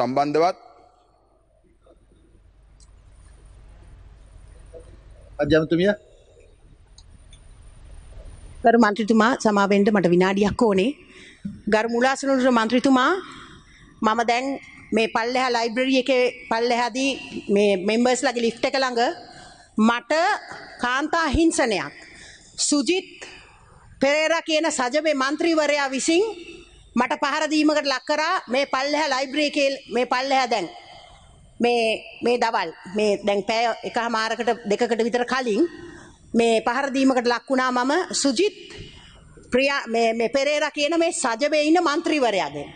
සම්බන්ධවත් අධ්‍යමතුමිය ගරු මන්ත්‍රීතුමා සමාවෙන්ට මට විනාඩියක් ඕනේ ගරු මුලාසනුර මන්ත්‍රීතුමා මම දැන් මේ පල්ලෙහා ලයිබ්‍රරි එකේ පල්ලෙහාදී මේ මෙම්බර්ස් ලගේ ලිෆ්ට් එක ළඟ මට කාන්තා හිංසනයක් සුජිත් පෙරේරා කියන සජබේ මන්ත්‍රීවරයා විසින් මට පහර දීමකට ලක් කරා මේ පල්ලෙහා ලයිබ්‍රරි කේල් මේ පල්ලෙහා දැන් මේ මේ දවල් මේ දැන් පැය එකහමාරකට දෙකකට විතර කලින් මේ පහර දීමකට ලක් වුණා මම සුජිත් ප්‍රියා මේ මේ පෙරේරා කියන මේ සජබේ ඉන්න മന്ത്രിවරයාගෙන්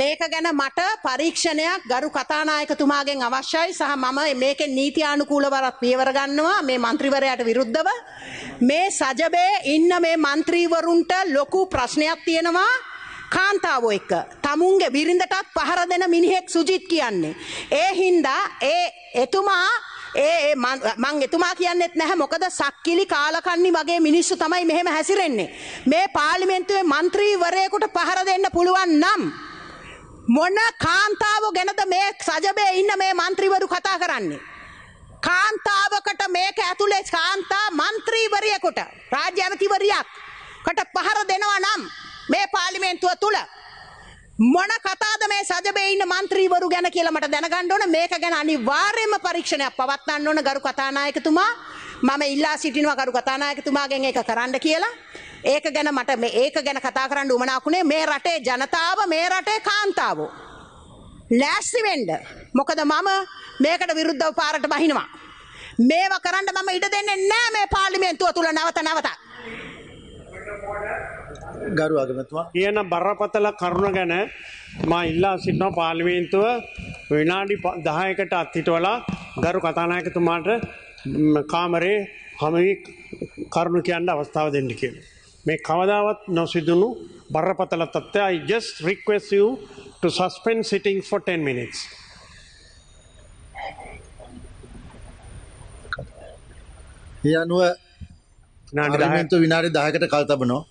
මේක ගැන මට පරීක්ෂණයක් ගරු කතානායකතුමාගෙන් අවශ්‍යයි සහ මම මේකේ නීතියානුකූලවරක් පියවර ගන්නවා මේ മന്ത്രിවරයාට විරුද්ධව මේ සජබේ ඉන්න මේ മന്ത്രിවරුන්ට ලොකු ප්‍රශ්නයක් තියෙනවා කාන්තාවෝ එක්ක තමුන්ගේ බිරිඳටත් පහර දෙන මිනිහෙක් සුජිත් කියන්නේ. ඒ හින්දා ඒ එතුමා ඒ මං එතුමා කියන්නෙත් නැහැ මොකද සක්කිලි කාලකන්ණි වගේ මිනිස්සු තමයි මෙහෙම හැසිරෙන්නේ. මේ පාර්ලිමේන්තුවේ മന്ത്രിවරයෙකුට පහර දෙන්න පුළුවන් නම් මොන කාන්තාවෝ ගැනද මේ සජබේ ඉන්න මේ മന്ത്രിවරු කතා කරන්නේ? කාන්තාවකට මේක ඇතුලේ කාන්තා മന്ത്രിවරයෙකුට රාජ්‍ය ඇමතිවරියක් කට පහර දෙනවා නම් මේ පාර්ලිමේන්තුව තුළ මොන කතාද මේ සජබේ ඉන්න മന്ത്രിවරු ගැන කියලා මට දැනගන්න ඕන මේක ගැන අනිවාර්යයෙන්ම පරීක්ෂණයක් පවත්වන්න ඕන ගරු කතානායකතුමා මම ඉල්ලා සිටිනවා ගරු කතානායකතුමාගෙන් ඒක කරන්න කියලා ඒක ගැන මට මේ ඒක ගැන කතා කරන්න උමනාකුනේ මේ රටේ ජනතාව මේ රටේ කාන්තාවෝ ලෑස්ති වෙන්න මොකද මම මේකට විරුද්ධව පාරට බහිනවා මේවා කරන්න මම ඉඩ දෙන්නේ නැහැ මේ පාර්ලිමේන්තුව තුල නැවත නැවතත් ගරු අගමතුමා කියන බරපතල කරුණ ගැන මා ඉල්ලා සිටිනවා පාර්ලිමේන්තුව විනාඩි 10කට අත්හිටවලා ගරු කතානායකතුමාට කාමරේ හැමවි කරුණ කියන්න අවස්ථාව දෙන්න කියලා. මේ කවදාවත් නොසිදුණු බරපතල තත්ත්වය I just request you to suspend sitting for 10 minutes. ඒ අනුව නාඩි 10 විනාඩි 10කට කල් තබනවා.